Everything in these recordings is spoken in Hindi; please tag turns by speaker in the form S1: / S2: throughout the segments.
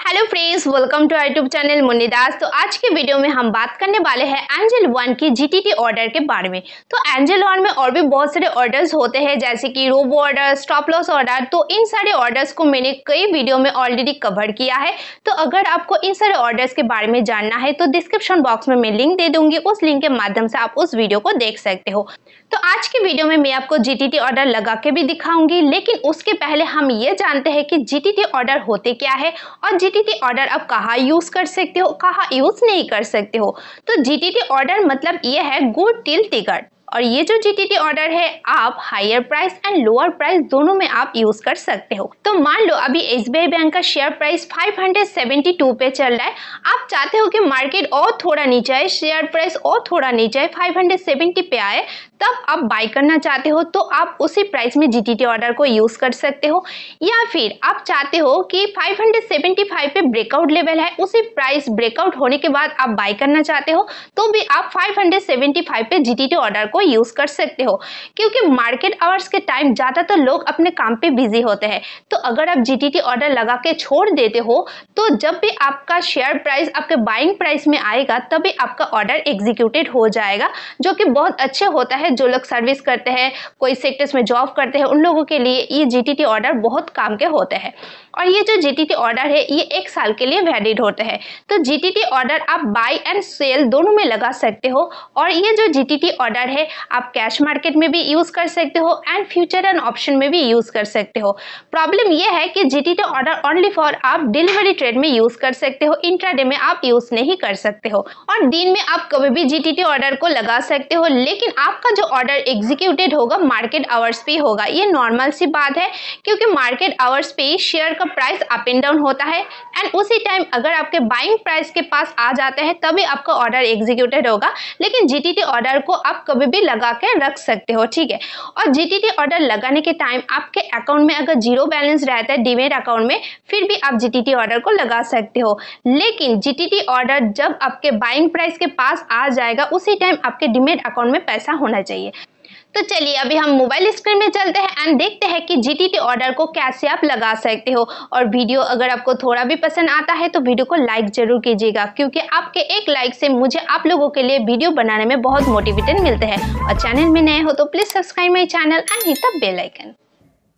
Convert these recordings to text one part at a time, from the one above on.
S1: hello friends welcome to YouTube channel Munni Das तो आज के वीडियो में हम बात करने वाले हैं एंजल वन की जीटीटी ऑर्डर के बारे में तो एंजल वन में और भी बहुत सारे ऑर्डर्स होते हैं जैसे कि robo order stop loss order तो इन सारे ऑर्डर्स को मैंने कई वीडियो में ऑलरेडी कवर किया है तो अगर आपको इन सारे ऑर्डर्स के बारे में जानना है तो डिस्क्रिप्शन बॉक्स में मैं लिंक दे दूंगी उस लिंक के माध्यम से आप उस वीडियो को देख सकते हो तो आज के वीडियो में मैं आपको जीटीटी ऑर्डर लगा के भी दिखाऊंगी लेकिन उसके पहले हम ये जानते हैं कि जीटीटी ऑर्डर होते क्या है और जीटीटी ऑर्डर आप कहाँ यूज़ कर सकते हो कहाँ यूज़ नहीं कर सकते हो तो जीटीटी ऑर्डर मतलब ये है गुड टिल टिकट और ये जो जीटीटी ऑर्डर है आप higher price and lower price दोनों में आप यूज कर सकते हो तो मान लो अभी एस बैंक का शेयर प्राइस 572 पे चल रहा है आप चाहते हो कि मार्केट और थोड़ा नीचे आए शेयर प्राइस और थोड़ा नीचे आए 570 पे आए तब आप बाई करना चाहते हो तो आप उसी प्राइस में टी ऑर्डर को यूज़ कर सकते हो या फिर आप चाहते हो कि 575 पे ब्रेकआउट लेवल है उसी प्राइस ब्रेकआउट होने के बाद आप बाई करना चाहते हो तो भी आप 575 पे टी ऑर्डर को यूज़ कर सकते हो क्योंकि मार्केट आवर्स के टाइम ज़्यादातर तो लोग अपने काम पे बिजी होते हैं तो अगर आप जी ऑर्डर लगा के छोड़ देते हो तो जब भी आपका शेयर प्राइस आपके बाइंग प्राइस में आएगा तभी आपका ऑर्डर एग्जीक्यूटेड हो जाएगा जो कि बहुत अच्छे होता है है जो लोग सर्विस करते हैं कोई सेक्टर्स में जॉब करते हैं उन लोगों के लिए ये जी ऑर्डर बहुत काम के होते हैं और ये जो जीटीटी ऑर्डर है ये एक साल के लिए वैलिड होते हैं तो जीटीटी ऑर्डर आप बाई एंड सेल दोनों में लगा सकते हो और ये जो जीटीटी ऑर्डर है आप कैश मार्केट में भी यूज़ कर सकते हो एंड फ्यूचर एंड ऑप्शन में भी यूज़ कर सकते हो प्रॉब्लम ये है कि जीटीटी ऑर्डर ओनली फॉर आप डिलीवरी ट्रेड में यूज़ कर सकते हो इंट्राडे में आप यूज़ नहीं कर सकते हो और दिन में आप कभी भी जीटीटी ऑर्डर को लगा सकते हो लेकिन आपका जो ऑर्डर एग्जीक्यूटेड होगा मार्केट आवर्स पे होगा ये नॉर्मल सी बात है क्योंकि मार्केट आवर्स पे शेयर का का प्राइस अप एंड डाउन होता है एंड उसी टाइम अगर आपके बाइंग प्राइस के पास आ जाते हैं तभी आपका ऑर्डर एग्जीक्यूटेड होगा लेकिन जीटीटी ऑर्डर को आप कभी भी लगा के रख सकते हो ठीक है और जीटीटी ऑर्डर लगाने के टाइम आपके अकाउंट में अगर जीरो बैलेंस रहता है डिमेट अकाउंट में फिर भी आप जी ऑर्डर को लगा सकते हो लेकिन जी ऑर्डर जब आपके बाइंग प्राइस के पास आ जाएगा उसी टाइम आपके डिमेट अकाउंट में पैसा होना चाहिए तो चलिए अभी हम मोबाइल स्क्रीन में चलते हैं एंड देखते हैं कि जी ऑर्डर को कैसे आप लगा सकते हो और वीडियो अगर आपको थोड़ा भी पसंद आता है तो वीडियो को लाइक जरूर कीजिएगा क्योंकि आपके एक लाइक से मुझे आप लोगों के लिए वीडियो बनाने में बहुत मोटिवेटेड मिलते हैं और चैनल में नए हो तो please subscribe my channel and hit the bell icon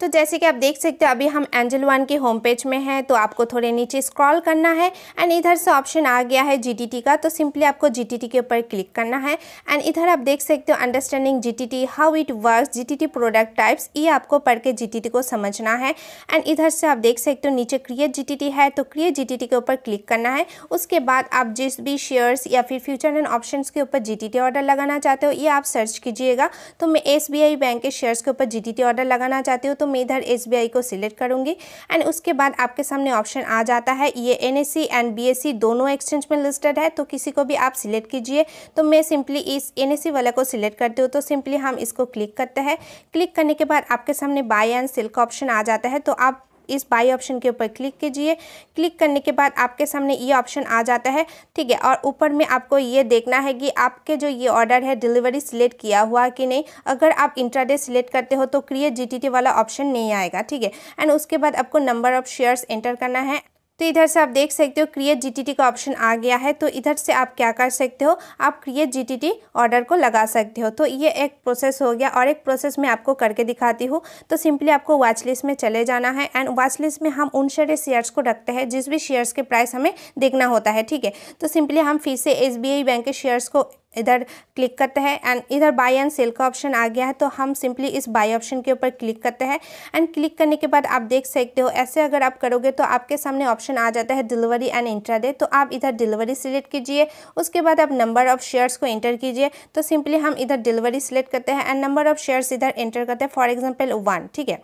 S1: तो जैसे कि आप देख सकते हो अभी हम एंजल वन के होम पेज में हैं तो आपको थोड़े नीचे स्क्रॉल करना है एंड इधर से ऑप्शन आ गया है जीटीटी का तो सिंपली आपको जीटीटी के ऊपर क्लिक करना है एंड इधर आप देख सकते हो understanding GTT how it works GTT product types ये आपको पढ़ के जीटीटी को समझना है एंड इधर से आप देख सकते हो नीचे क्रिएट जीटीटी है तो क्रिएट जीटीटी के ऊपर क्लिक करना है उसके बाद आप जिस भी शेयर्स या फिर फ्यूचर एंड ऑप्शन के ऊपर जीटीटी ऑर्डर लगाना चाहते हो ये आप सर्च कीजिएगा तो मैं एस बैंक के शेयर्स के ऊपर जीटीटी ऑर्डर लगाना चाहती हूँ तो मैं इधर एस को सिलेक्ट करूँगी एंड उसके बाद आपके सामने ऑप्शन आ जाता है ये एन एंड बी दोनों एक्सचेंज में लिस्टेड है तो किसी को भी आप सिलेक्ट कीजिए तो मैं सिंपली इस एन वाला को सिलेक्ट करती हूँ तो सिंपली हम इसको क्लिक करते हैं क्लिक करने के बाद आपके सामने बाय एंड सेल का ऑप्शन आ जाता है तो आप इस बाई ऑप्शन के ऊपर क्लिक कीजिए क्लिक करने के बाद आपके सामने ये ऑप्शन आ जाता है ठीक है और ऊपर में आपको ये देखना है कि आपके जो ये ऑर्डर है डिलीवरी सिलेक्ट किया हुआ कि नहीं अगर आप इंट्राडे सिलेक्ट करते हो तो क्रिएट जी वाला ऑप्शन नहीं आएगा ठीक है एंड उसके बाद आपको नंबर ऑफ शेयर्स एंटर करना है तो इधर से आप देख सकते हो क्रिएट जीटीटी का ऑप्शन आ गया है तो इधर से आप क्या कर सकते हो आप क्रिएट जीटीटी ऑर्डर को लगा सकते हो तो ये एक प्रोसेस हो गया और एक प्रोसेस मैं आपको करके दिखाती हूँ तो सिंपली आपको वॉच लिस्ट में चले जाना है एंड वॉच लिस्ट में हम उन सारे शेयर्स को रखते हैं जिस भी शेयर्स के प्राइस हमें देखना होता है ठीक है तो सिंपली हम फिर से एस बैंक के शेयर्स को इधर क्लिक करते हैं एंड इधर बाय एंड सेल का ऑप्शन आ गया है तो हम सिंपली इस बाय ऑप्शन के ऊपर क्लिक करते हैं एंड क्लिक करने के बाद आप देख सकते हो ऐसे अगर आप करोगे तो आपके सामने ऑप्शन आ जाता है डिलीवरी एंड इंट्राडे तो आप इधर डिलीवरी सिलेक्ट कीजिए उसके बाद आप नंबर ऑफ शेयर्स को इंटर कीजिए तो सिंपली हम इधर डिलीवरी सिलेक्ट करते हैं एंड नंबर ऑफ शेयर्स इधर एंटर करते हैं फॉर एग्जाम्पल वन ठीक है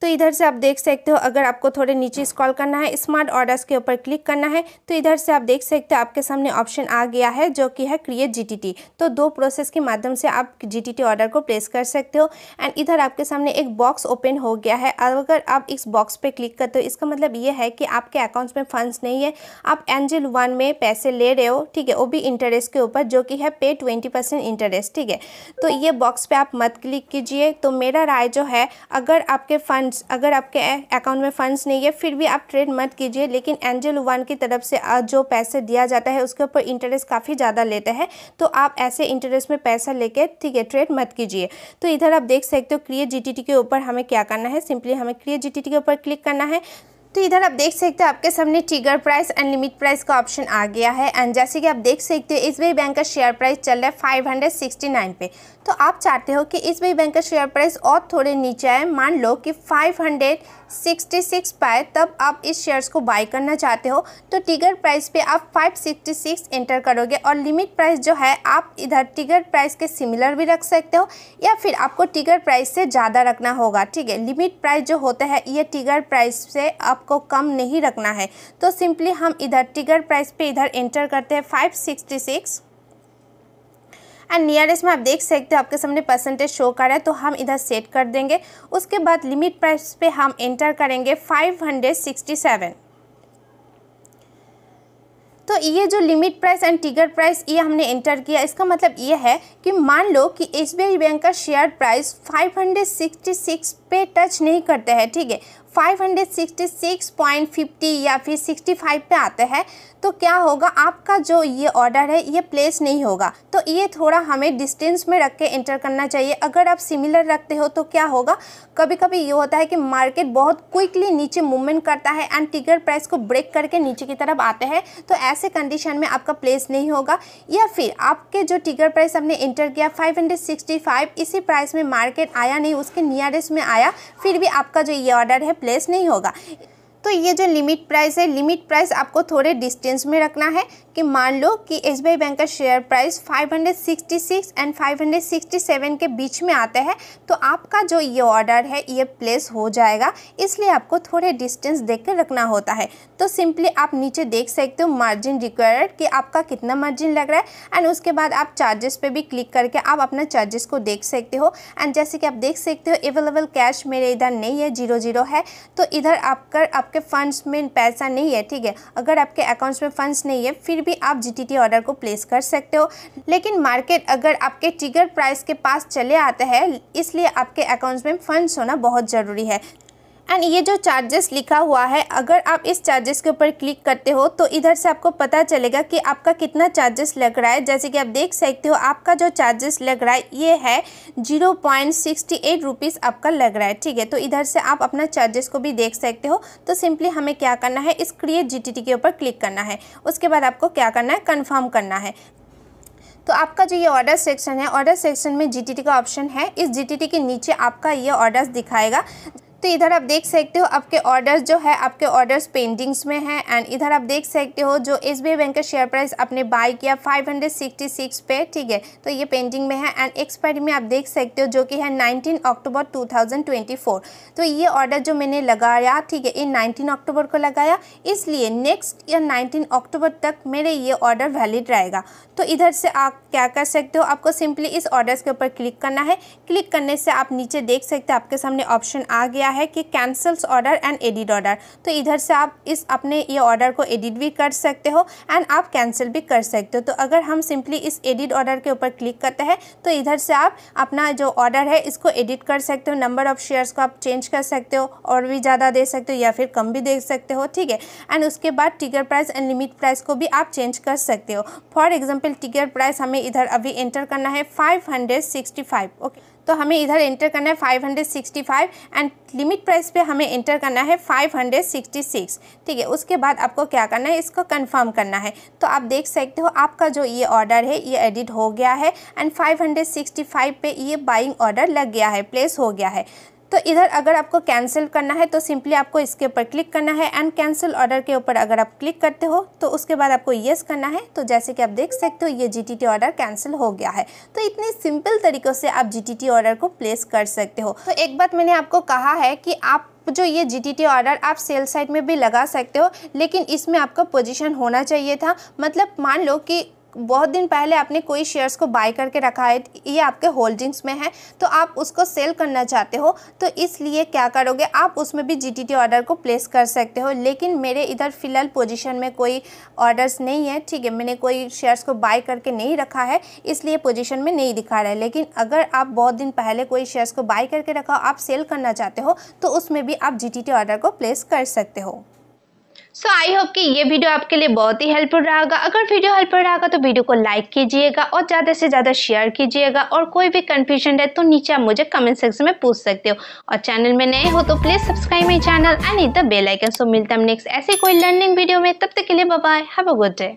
S1: तो इधर से आप देख सकते हो अगर आपको थोड़े नीचे स्क्रॉल करना है स्मार्ट ऑर्डर्स के ऊपर क्लिक करना है तो इधर से आप देख सकते हो आपके सामने ऑप्शन आ गया है जो कि है क्रिएट जीटीटी तो दो प्रोसेस के माध्यम से आप जीटीटी ऑर्डर को प्लेस कर सकते हो एंड इधर आपके सामने एक बॉक्स ओपन हो गया है अगर आप इस बॉक्स पर क्लिक करते हो इसका मतलब ये है कि आपके अकाउंट्स में फंड्स नहीं है आप एंजल वन में पैसे ले रहे हो ठीक है वो भी इंटरेस्ट के ऊपर जो कि है पे ट्वेंटी परसेंट इंटरेस्ट ठीक है तो ये बॉक्स पर आप मत क्लिक कीजिए तो मेरा राय जो है अगर आपके फंड फंड्स अगर आपके अकाउंट में फंड्स नहीं है फिर भी आप ट्रेड मत कीजिए लेकिन एंजल वन की तरफ से जो पैसे दिया जाता है उसके ऊपर इंटरेस्ट काफ़ी ज़्यादा लेते हैं तो आप ऐसे इंटरेस्ट में पैसा लेके ठीक है ट्रेड मत कीजिए तो इधर आप देख सकते हो क्रिएट टी के ऊपर हमें क्या करना है सिंपली हमें क्रिएट टी के ऊपर क्लिक करना है तो इधर आप देख सकते हो आपके सामने trigger price and limit price का ऑप्शन आ गया है एंड जैसे कि आप देख सकते हो एस बैंक का शेयर प्राइस चल रहा है फाइव पे तो आप चाहते हो कि इस बी बैंक का शेयर प्राइस और थोड़े नीचे आए मान लो कि 566 पाए तब आप इस शेयर्स को बाई करना चाहते हो तो टिगर प्राइस पे आप 566 एंटर करोगे और लिमिट प्राइस जो है आप इधर टिगर प्राइस के सिमिलर भी रख सकते हो या फिर आपको टिगर प्राइस से ज़्यादा रखना होगा ठीक है लिमिट प्राइस जो होता है ये टिगर प्राइस से आपको कम नहीं रखना है तो सिंपली हम इधर टिगर प्राइस पर इधर एंटर करते हैं फाइव एंड नियरेस्ट में आप देख सकते हो आपके सामने परसेंटेज शो कर रहा है तो हम इधर सेट कर देंगे उसके बाद लिमिट प्राइस पे हम एंटर करेंगे 567 तो ये जो limit price and trigger price ये हमने एंटर किया इसका मतलब ये है कि मान लो कि एस बैंक का शेयर प्राइस 566 पे टच नहीं करते हैं ठीक है 566.50 या फिर 65 पे आते हैं तो क्या होगा आपका जो ये ऑर्डर है ये प्लेस नहीं होगा तो ये थोड़ा हमें डिस्टेंस में रख के एंटर करना चाहिए अगर आप सिमिलर रखते हो तो क्या होगा कभी कभी ये होता है कि मार्केट बहुत क्विकली नीचे मूवमेंट करता है एंड टिगर प्राइस को ब्रेक करके नीचे की तरफ आते हैं तो ऐसे कंडीशन में आपका प्लेस नहीं होगा या फिर आपके जो टिगर प्राइस आपने एंटर किया फाइव इसी प्राइस में मार्केट आया नहीं उसके नियरेस्ट में आया आया फिर भी आपका जो ये ऑर्डर है प्लेस नहीं होगा तो ये जो लिमिट प्राइस है लिमिट प्राइस आपको थोड़े डिस्टेंस में रखना है कि मान लो कि एस बैंक का शेयर प्राइस 566 एंड 567 के बीच में आता है तो आपका जो ये ऑर्डर है ये प्लेस हो जाएगा इसलिए आपको थोड़े डिस्टेंस देख कर रखना होता है तो सिंपली आप नीचे देख सकते हो मार्जिन रिक्वायर्ड कि आपका कितना मार्जिन लग रहा है एंड उसके बाद आप चार्जेस पर भी क्लिक करके आप अपना चार्जेस को देख सकते हो एंड जैसे कि आप देख सकते हो अवेलेबल कैश मेरे इधर नहीं है जीरो जीरो है तो इधर आप कर आपके आपके फंड्स में पैसा नहीं है ठीक है अगर आपके अकाउंट्स में फंड्स नहीं है फिर भी आप जी ऑर्डर को प्लेस कर सकते हो लेकिन मार्केट अगर आपके ट्रिगर प्राइस के पास चले आता है इसलिए आपके अकाउंट्स में फंड्स होना बहुत ज़रूरी है एंड ये जो चार्जेस लिखा हुआ है अगर आप इस चार्जेस के ऊपर क्लिक करते हो तो इधर से आपको पता चलेगा कि आपका कितना चार्जेस लग रहा है जैसे कि आप देख सकते हो आपका जो चार्जेस लग रहा है ये है zero point sixty eight rupees आपका लग रहा है ठीक है तो इधर से आप अपना चार्जेस को भी देख सकते हो तो सिंपली हमें क्या करना है इस क्रिएट जी के ऊपर क्लिक करना है उसके बाद आपको क्या करना है कन्फर्म करना है तो आपका जो ये ऑर्डर सेक्शन है ऑर्डर सेक्शन में जीटीटी का ऑप्शन है इस जीटीटी के नीचे आपका ये ऑर्डर्स दिखाएगा तो इधर आप देख सकते हो आपके ऑर्डर्स जो है आपके ऑर्डर्स पेंडिंग्स में हैं एंड इधर आप देख सकते हो जो एस बैंक का शेयर प्राइस आपने बाय किया 566 पे ठीक है तो ये पेंडिंग में है एंड एक्सपायरी में आप देख सकते हो जो कि है 19 अक्टूबर 2024 तो ये ऑर्डर जो मैंने लगाया ठीक है ये नाइनटीन अक्टूबर को लगाया इसलिए नेक्स्ट या नाइनटीन अक्टूबर तक मेरे ये ऑर्डर वैलिड रहेगा तो इधर से आप क्या कर सकते हो आपको सिंपली इस ऑर्डर्स के ऊपर क्लिक करना है क्लिक करने से आप नीचे देख सकते हो आपके सामने ऑप्शन आ गया क्या है कि cancels order and edit order तो इधर से आप इस अपने ये ऑर्डर को एडिट भी कर सकते हो एंड आप कैंसिल भी कर सकते हो तो अगर हम सिंपली इस एडिट ऑर्डर के ऊपर क्लिक करते हैं तो इधर से आप अपना जो ऑर्डर है इसको एडिट कर सकते हो नंबर ऑफ शेयर्स को आप चेंज कर सकते हो और भी ज़्यादा दे सकते हो या फिर कम भी दे सकते हो ठीक है एंड उसके बाद टिकर प्राइस एंड लिमिट प्राइस को भी आप चेंज कर सकते हो फॉर एग्जाम्पल टिकर प्राइस हमें इधर अभी एंटर करना है five hundred sixty five okay तो हमें इधर एंटर करना है 565 एंड लिमिट प्राइस पे हमें एंटर करना है 566 ठीक है उसके बाद आपको क्या करना है इसको कंफर्म करना है तो आप देख सकते हो आपका जो ये ऑर्डर है ये एडिट हो गया है एंड 565 पे ये बाइंग ऑर्डर लग गया है प्लेस हो गया है तो इधर अगर आपको कैंसिल करना है तो सिंपली आपको इसके ऊपर क्लिक करना है एंड कैंसिल ऑर्डर के ऊपर अगर आप क्लिक करते हो तो उसके बाद आपको येस करना है तो जैसे कि आप देख सकते हो ये जीटीटी ऑर्डर कैंसिल हो गया है तो इतने सिंपल तरीक़ों से आप जीटीटी ऑर्डर को प्लेस कर सकते हो तो एक बात मैंने आपको कहा है कि आप जो ये टी ऑर्डर आप सेल साइट में भी लगा सकते हो लेकिन इसमें आपका पोजिशन होना चाहिए था मतलब मान लो कि बहुत दिन पहले आपने कोई शेयर्स को बाय करके रखा है ये आपके होल्डिंग्स में है तो आप उसको सेल करना चाहते हो तो इसलिए क्या करोगे आप उसमें भी जी ऑर्डर को प्लेस कर सकते हो लेकिन मेरे इधर फ़िलहाल पोजिशन में कोई ऑर्डर्स नहीं है ठीक है मैंने कोई शेयर्स को बाय करके नहीं रखा है इसलिए पोजिशन में नहीं दिखा रहा है लेकिन अगर आप बहुत दिन पहले कोई शेयर्स को बाय करके रखा आप सेल करना चाहते हो तो उसमें भी आप जी ऑर्डर को प्लेस कर सकते हो सो आई होप कि ये वीडियो आपके लिए बहुत ही हेल्पफुल रहेगा अगर वीडियो हेल्पफुल रहेगा तो वीडियो को लाइक कीजिएगा और ज़्यादा से ज़्यादा शेयर कीजिएगा और कोई भी कन्फ्यूजन है तो नीचे आप मुझे कमेंट सेक्शन में पूछ सकते हो और चैनल में नए हो तो please subscribe my channel and the bell icon so मिलता हम नेक्स्ट ऐसे कोई लर्निंग वीडियो में तब तक के लिए bye have a good day